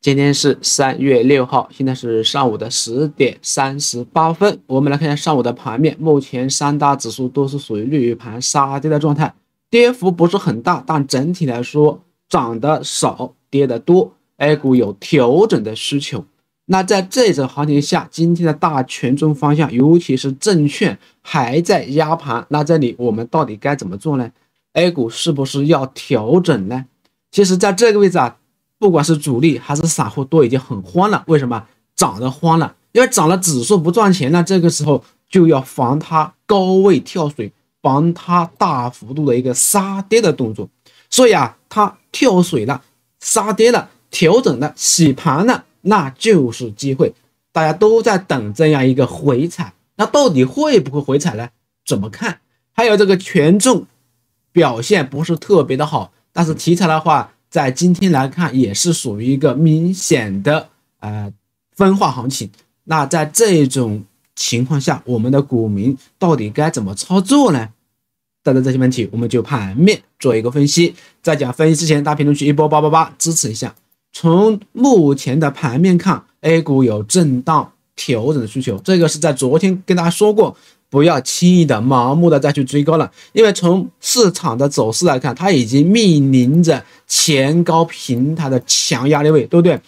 今天是三月六号，现在是上午的十点三十八分。我们来看一下上午的盘面，目前三大指数都是属于绿盘杀跌的状态，跌幅不是很大，但整体来说涨的少，跌的多，A 股有调整的需求。那在这种行情下，今天的大权重方向，尤其是证券还在压盘，那这里我们到底该怎么做呢？A 股是不是要调整呢？其实，在这个位置啊。不管是主力还是散户都已经很慌了，为什么涨的慌了？因为涨了指数不赚钱了，这个时候就要防它高位跳水，防它大幅度的一个杀跌的动作。所以啊，它跳水了、杀跌了、调整了、洗盘了，那就是机会。大家都在等这样一个回踩，那到底会不会回踩呢？怎么看？还有这个权重表现不是特别的好，但是题材的话。在今天来看，也是属于一个明显的呃分化行情。那在这种情况下，我们的股民到底该怎么操作呢？带着这些问题，我们就盘面做一个分析。在讲分析之前，大评论区一波八八八支持一下。从目前的盘面看，A 股有震荡调整的需求，这个是在昨天跟大家说过。不要轻易的、盲目的再去追高了，因为从市场的走势来看，它已经面临着前高平台的强压力位，对不对？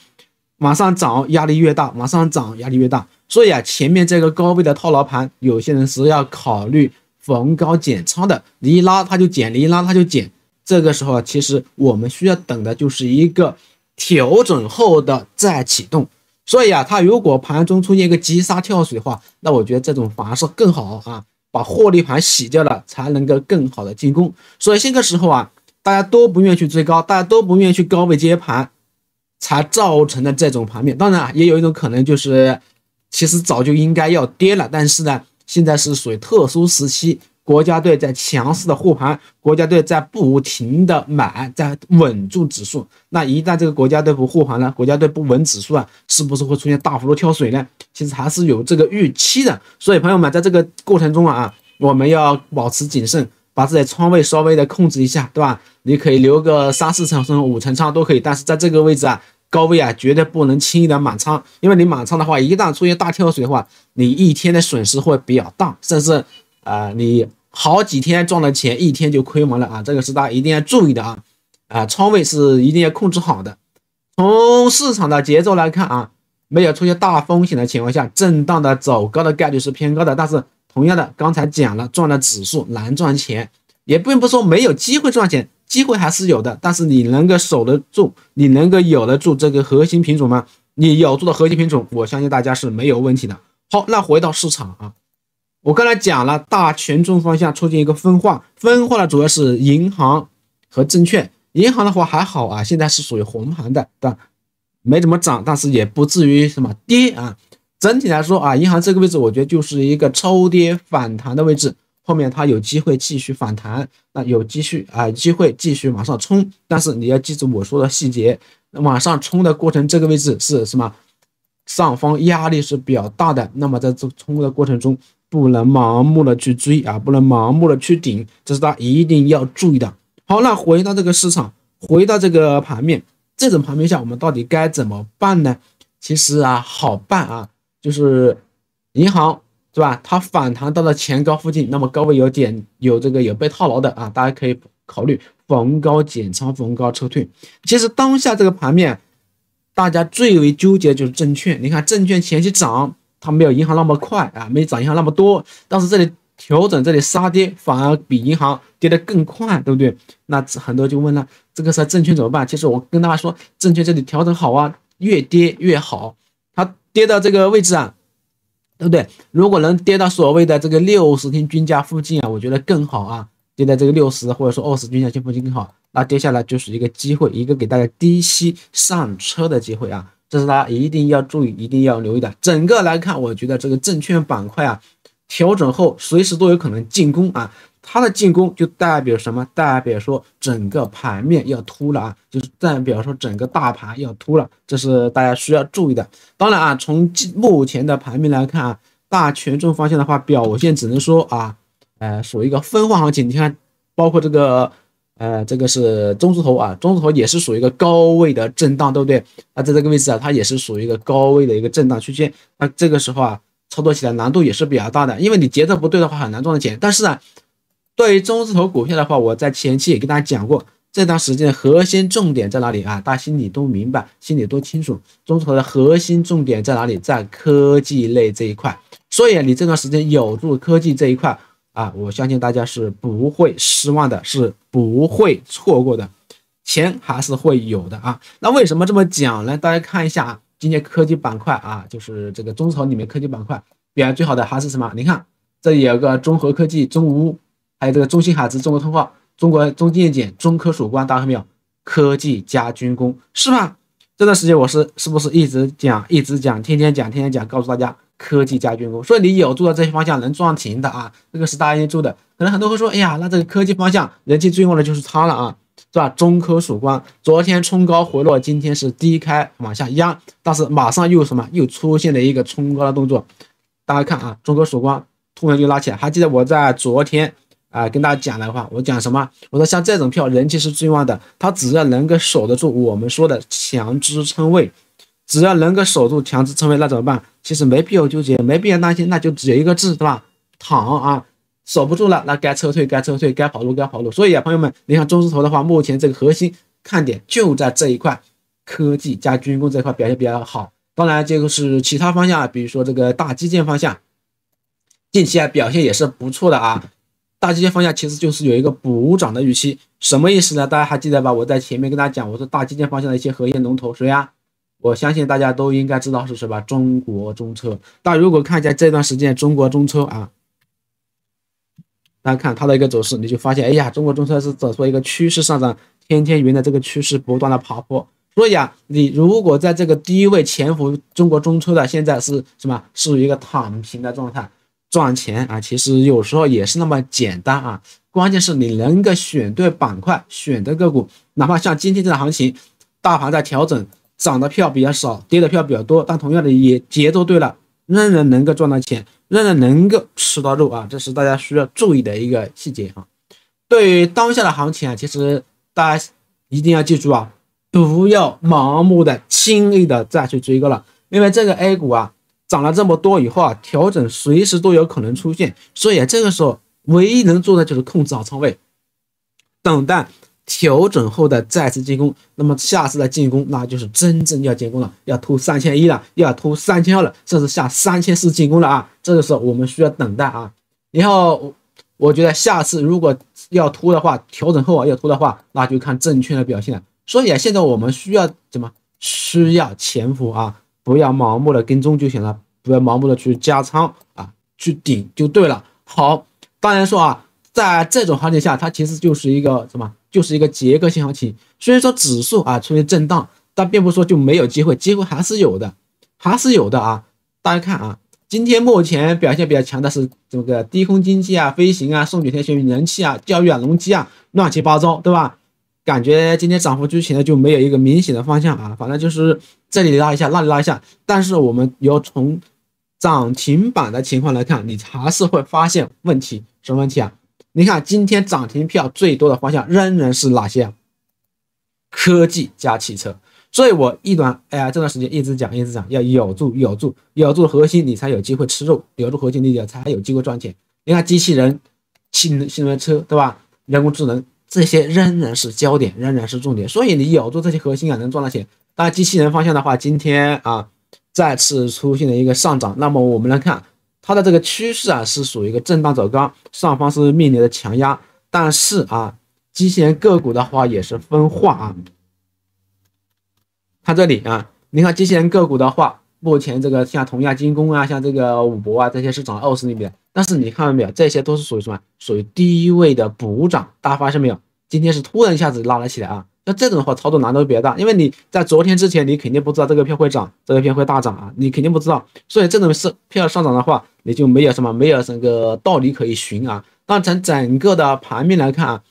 往上涨压力越大，往上涨压力越大。所以啊，前面这个高位的套牢盘，有些人是要考虑逢高减仓的。你一拉它就减，你一拉它就减。这个时候啊，其实我们需要等的就是一个调整后的再启动。所以啊，它如果盘中出现一个急杀跳水的话，那我觉得这种反而是更好啊，把获利盘洗掉了，才能够更好的进攻。所以这个时候啊，大家都不愿意去追高，大家都不愿意去高位接盘，才造成了这种盘面。当然啊，也有一种可能就是，其实早就应该要跌了，但是呢，现在是属于特殊时期。国家队在强势的护盘，国家队在不停的买，在稳住指数。那一旦这个国家队不护盘了，国家队不稳指数啊，是不是会出现大幅度跳水呢？其实还是有这个预期的。所以朋友们，在这个过程中啊，我们要保持谨慎，把自己的仓位稍微的控制一下，对吧？你可以留个三四成至五成仓都可以，但是在这个位置啊，高位啊，绝对不能轻易的满仓，因为你满仓的话，一旦出现大跳水的话，你一天的损失会比较大，甚至。啊，你好几天赚的钱，一天就亏完了啊！这个是大家一定要注意的啊！啊，仓位是一定要控制好的。从市场的节奏来看啊，没有出现大风险的情况下，震荡的走高的概率是偏高的。但是，同样的，刚才讲了，赚了指数难赚钱，也并不说没有机会赚钱，机会还是有的。但是，你能够守得住，你能够有得住这个核心品种吗？你咬住的核心品种，我相信大家是没有问题的。好，那回到市场啊。我刚才讲了大权重方向出现一个分化，分化的主要是银行和证券。银行的话还好啊，现在是属于红盘的，但没怎么涨，但是也不至于什么跌啊。整体来说啊，银行这个位置我觉得就是一个超跌反弹的位置，后面它有机会继续反弹，那有继续啊机会继续往上冲。但是你要记住我说的细节，往上冲的过程，这个位置是什么？上方压力是比较大的。那么在这冲的过程中。不能盲目的去追啊，不能盲目的去顶，这是大家一定要注意的。好，那回到这个市场，回到这个盘面，这种盘面下我们到底该怎么办呢？其实啊，好办啊，就是银行是吧？它反弹到了前高附近，那么高位有点有这个有被套牢的啊，大家可以考虑逢高减仓，逢高撤退。其实当下这个盘面，大家最为纠结就是证券，你看证券前期涨。它没有银行那么快啊，没涨银行那么多，但是这里调整，这里杀跌反而比银行跌得更快，对不对？那很多就问了，这个时候证券怎么办？其实我跟大家说，证券这里调整好啊，越跌越好，它跌到这个位置啊，对不对？如果能跌到所谓的这个六十天均价附近啊，我觉得更好啊，跌在这个六十或者说二十均价线附近更好，那跌下来就是一个机会，一个给大家低吸上车的机会啊。这是大家一定要注意，一定要留意的。整个来看，我觉得这个证券板块啊，调整后随时都有可能进攻啊。它的进攻就代表什么？代表说整个盘面要突了啊，就是代表说整个大盘要突了。这是大家需要注意的。当然啊，从目前的盘面来看啊，大权重方向的话，表现只能说啊，呃，属于一个分化行情。你看，包括这个。呃，这个是中字头啊，中字头也是属于一个高位的震荡，对不对？那在这个位置啊，它也是属于一个高位的一个震荡区间。那这个时候啊，操作起来难度也是比较大的，因为你节奏不对的话，很难赚到钱。但是呢，对于中字头股票的话，我在前期也跟大家讲过，这段时间核心重点在哪里啊？大家心里都明白，心里都清楚，中字头的核心重点在哪里？在科技类这一块。所以你这段时间有助科技这一块。啊，我相信大家是不会失望的，是不会错过的，钱还是会有的啊。那为什么这么讲呢？大家看一下啊，今天科技板块啊，就是这个中草里面科技板块表现最好的还是什么？你看，这里有个中核科技、中钨，还有这个中信海资，中国通号、中国中建、检、中科曙光，大家到没有？科技加军工是吧？这段时间我是是不是一直讲、一直讲、天天讲、天天讲，告诉大家。科技加军工，所以你有做的这些方向能赚钱的啊，这个是大家做的，可能很多会说，哎呀，那这个科技方向人气最旺的就是它了啊，是吧？中科曙光昨天冲高回落，今天是低开往下压，但是马上又什么？又出现了一个冲高的动作，大家看啊，中科曙光突然就拉起来。还记得我在昨天啊跟大家讲的话，我讲什么？我说像这种票人气是最旺的，它只要能够守得住我们说的强支撑位。只要能够守住强支撑位，那怎么办？其实没必要纠结，没必要担心，那就只有一个字，对吧？躺啊！守不住了，那该撤退该撤退，该跑路该跑路。所以啊，朋友们，你看中字头的话，目前这个核心看点就在这一块，科技加军工这块表现比较好。当然，这个是其他方向，比如说这个大基建方向，近期啊表现也是不错的啊。大基建方向其实就是有一个补涨的预期，什么意思呢？大家还记得吧？我在前面跟大家讲，我说大基建方向的一些核心龙头谁啊？我相信大家都应该知道是什么，中国中车。但如果看一下这段时间中国中车啊，大家看它的一个走势，你就发现，哎呀，中国中车是走出一个趋势上涨，天天原来这个趋势不断的爬坡。所以啊，你如果在这个低位潜伏中国中车的，现在是什么？是一个躺平的状态，赚钱啊，其实有时候也是那么简单啊。关键是你能够选对板块，选择个股，哪怕像今天这个行情，大盘在调整。涨的票比较少，跌的票比较多，但同样的也节奏对了，仍然能够赚到钱，仍然能够吃到肉啊！这是大家需要注意的一个细节啊。对于当下的行情啊，其实大家一定要记住啊，不要盲目的、轻易的再去追高了，因为这个 A 股啊，涨了这么多以后啊，调整随时都有可能出现，所以啊，这个时候唯一能做的就是控制好仓位，等待。调整后的再次进攻，那么下次的进攻，那就是真正要进攻了，要突三千一了，要突三千二了，甚至下三千四进攻了啊！这就是我们需要等待啊。然后，我觉得下次如果要突的话，调整后啊要突的话，那就看证券的表现了。所以啊，现在我们需要怎么？需要潜伏啊，不要盲目的跟踪就行了，不要盲目的去加仓啊，去顶就对了。好，当然说啊。在这种行情下，它其实就是一个什么？就是一个结构性行情。虽然说指数啊出现震荡，但并不是说就没有机会，机会还是有的，还是有的啊。大家看啊，今天目前表现比较强的是这个低空经济啊、飞行啊、送水天线、人气啊、教育啊、农机啊，乱七八糟，对吧？感觉今天涨幅居前就没有一个明显的方向啊，反正就是这里拉一下，那里拉一下。但是我们要从涨停板的情况来看，你还是会发现问题，什么问题啊？你看，今天涨停票最多的方向仍然是哪些？科技加汽车。所以我一段哎，这段时间一直讲，一直讲，要咬住，咬住，咬住核心，你才有机会吃肉；咬住核心，你才有机会赚钱。你看，机器人、新新能源车，对吧？人工智能这些仍然是焦点，仍然是重点。所以你咬住这些核心啊，能赚到钱。当然，机器人方向的话，今天啊，再次出现了一个上涨。那么我们来看。它的这个趋势啊是属于一个震荡走高，上方是面临的强压，但是啊，机器人个股的话也是分化啊。看这里啊，你看机器人个股的话，目前这个像同亚精工啊，像这个五博啊，这些是涨了二十厘米，的，但是你看到没有，这些都是属于什么？属于低位的补涨，大家发现没有？今天是突然一下子拉了起来啊。这种的话操作难度比较大，因为你在昨天之前，你肯定不知道这个票会涨，这个票会大涨啊，你肯定不知道。所以这种是票上涨的话，你就没有什么没有整个道理可以循啊。当从整个的盘面来看啊，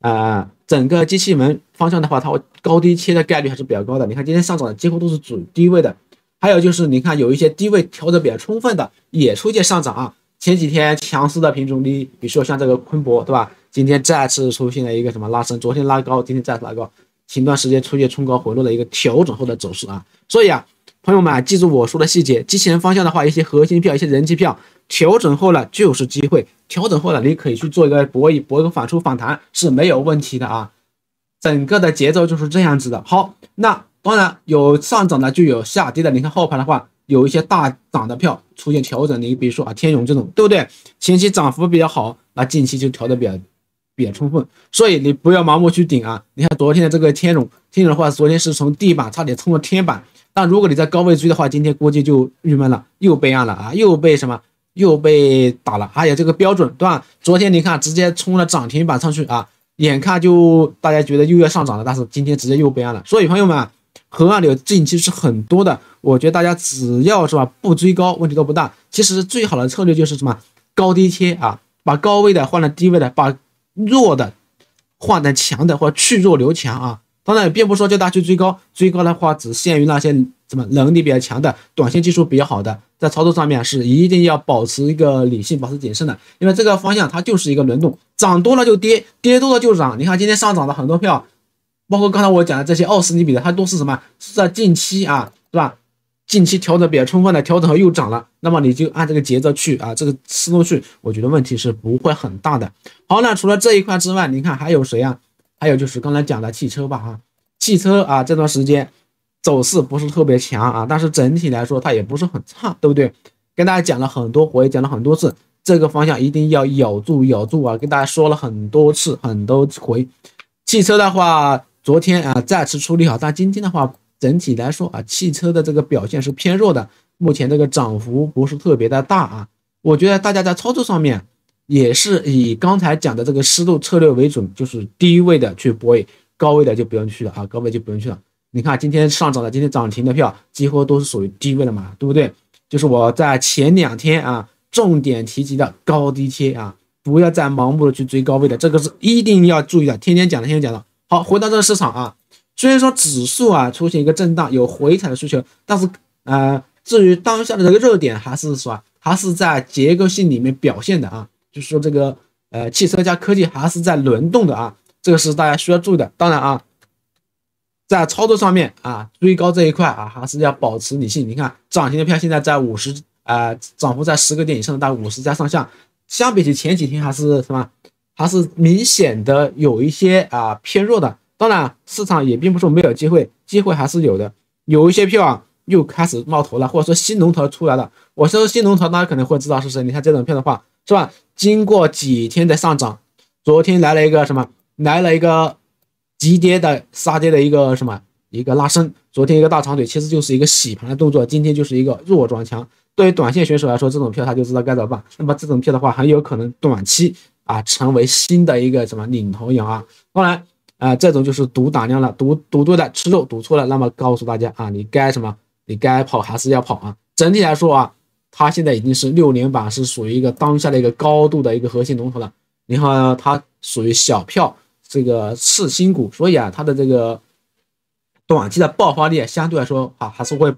呃，整个机器门方向的话，它高低切的概率还是比较高的。你看今天上涨的几乎都是主低位的，还有就是你看有一些低位调整比较充分的也出现上涨啊。前几天强势的品种，你比如说像这个昆博对吧？今天再次出现了一个什么拉升？昨天拉高，今天再次拉高。前段时间出现冲高回落的一个调整后的走势啊，所以啊，朋友们记住我说的细节，机器人方向的话，一些核心票、一些人气票，调整后呢就是机会，调整后呢，你可以去做一个博弈，博一个反抽反弹是没有问题的啊。整个的节奏就是这样子的。好，那当然有上涨的就有下跌的，你看后盘的话有一些大涨的票出现调整，你比如说啊天勇这种，对不对？前期涨幅比较好，那近期就调的比较。比较充分，所以你不要盲目去顶啊！你看昨天的这个天龙，天龙的话，昨天是从地板差点冲到天板，但如果你在高位追的话，今天估计就郁闷了，又被按了啊，又被什么，又被打了。还有这个标准对吧？昨天你看直接冲了涨停板上去啊，眼看就大家觉得又要上涨了，但是今天直接又备案了。所以朋友们，横按流近期是很多的，我觉得大家只要是吧不追高，问题都不大。其实最好的策略就是什么高低切啊，把高位的换了低位的，把。弱的换的强的，或者去弱留强啊。当然也并不说叫大家去追高，追高的话只限于那些什么能力比较强的，短线技术比较好的，在操作上面是一定要保持一个理性，保持谨慎的。因为这个方向它就是一个轮动，涨多了就跌，跌多了就涨。你看今天上涨的很多票，包括刚才我讲的这些奥斯尼比的，它都是什么？是在近期啊，是吧？近期调整比较充分的调整后又涨了，那么你就按这个节奏去啊，这个思路去，我觉得问题是不会很大的。好，那除了这一块之外，你看还有谁啊？还有就是刚才讲的汽车吧，啊，汽车啊，这段时间走势不是特别强啊，但是整体来说它也不是很差，对不对？跟大家讲了很多回，讲了很多次，这个方向一定要咬住，咬住啊！跟大家说了很多次，很多回。汽车的话，昨天啊再次处理好，但今天的话。整体来说啊，汽车的这个表现是偏弱的，目前这个涨幅不是特别的大啊。我觉得大家在操作上面也是以刚才讲的这个思度策略为准，就是低位的去博弈，高位的就不用去了啊，高位就不用去了。你看今天上涨的，今天涨停的票几乎都是属于低位的嘛，对不对？就是我在前两天啊重点提及的高低贴啊，不要再盲目的去追高位的，这个是一定要注意的。天天讲的，天天讲的。好，回到这个市场啊。虽然说指数啊出现一个震荡，有回踩的需求，但是呃，至于当下的这个热点还是什么，还是在结构性里面表现的啊，就是说这个呃汽车加科技还是在轮动的啊，这个是大家需要注意的。当然啊，在操作上面啊追高这一块啊还是要保持理性。你看涨停的票现在在五十啊涨幅在十个点以上的大概五十家上下，相比起前几天还是什么，还是明显的有一些啊偏弱的。当然，市场也并不是没有机会，机会还是有的。有一些票啊，又开始冒头了，或者说新龙头出来了。我说新龙头，大家可能会知道是谁。你看这种票的话，是吧？经过几天的上涨，昨天来了一个什么？来了一个急跌的杀跌的一个什么？一个拉升。昨天一个大长腿，其实就是一个洗盘的动作。今天就是一个弱转强。对于短线选手来说，这种票他就知道该怎么办。那么这种票的话，很有可能短期啊成为新的一个什么领头羊啊。当然。啊，这种就是赌胆量了，赌赌对了吃肉，赌错了那么告诉大家啊，你该什么，你该跑还是要跑啊？整体来说啊，它现在已经是六连板，是属于一个当下的一个高度的一个核心龙头了。你看它属于小票，这个次新股，所以啊，它的这个短期的爆发力相对来说啊，还是会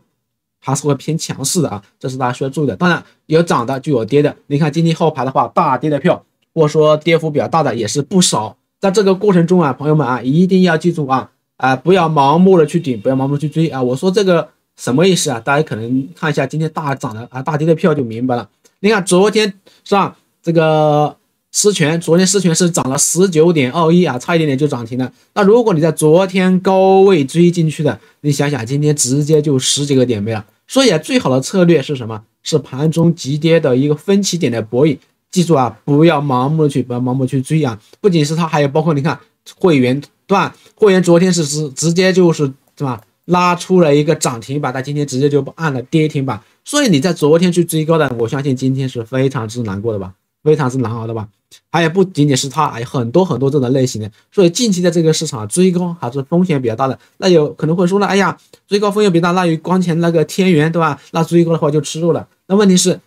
还是会偏强势的啊，这是大家需要注意的。当然有涨的就有跌的，你看今天后排的话，大跌的票或者说跌幅比较大的也是不少。在这个过程中啊，朋友们啊，一定要记住啊啊，不要盲目的去顶，不要盲目去追啊！我说这个什么意思啊？大家可能看一下今天大涨的啊大跌的票就明白了。你看昨天上这个思权，昨天思权是涨了十九点二一啊，差一点点就涨停了。那如果你在昨天高位追进去的，你想想今天直接就十几个点没了。所以啊，最好的策略是什么？是盘中急跌的一个分歧点的博弈。记住啊，不要盲目的去，不要盲目去追啊！不仅是它，还有包括你看，会员段会员昨天是直直接就是是吧，拉出了一个涨停板，它今天直接就按了跌停板。所以你在昨天去追高的，我相信今天是非常之难过的吧，非常之难熬的吧。还有不仅仅是它，还有很多很多这种类型的。所以近期的这个市场追高还是风险比较大的。那有可能会说了，哎呀，追高风险比较大，那有光前那个天元对吧？那追高的话就吃肉了。那问题是？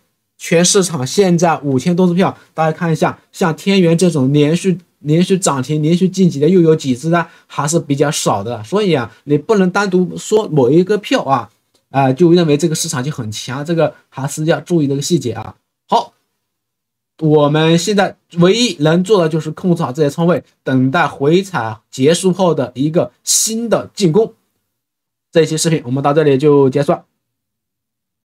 全市场现在五千多只票，大家看一下，像天元这种连续连续涨停、连续晋级的又有几只呢？还是比较少的。所以啊，你不能单独说某一个票啊，啊，就认为这个市场就很强，这个还是要注意这个细节啊。好，我们现在唯一能做的就是控制好这些仓位，等待回踩结束后的一个新的进攻。这一期视频我们到这里就结束了。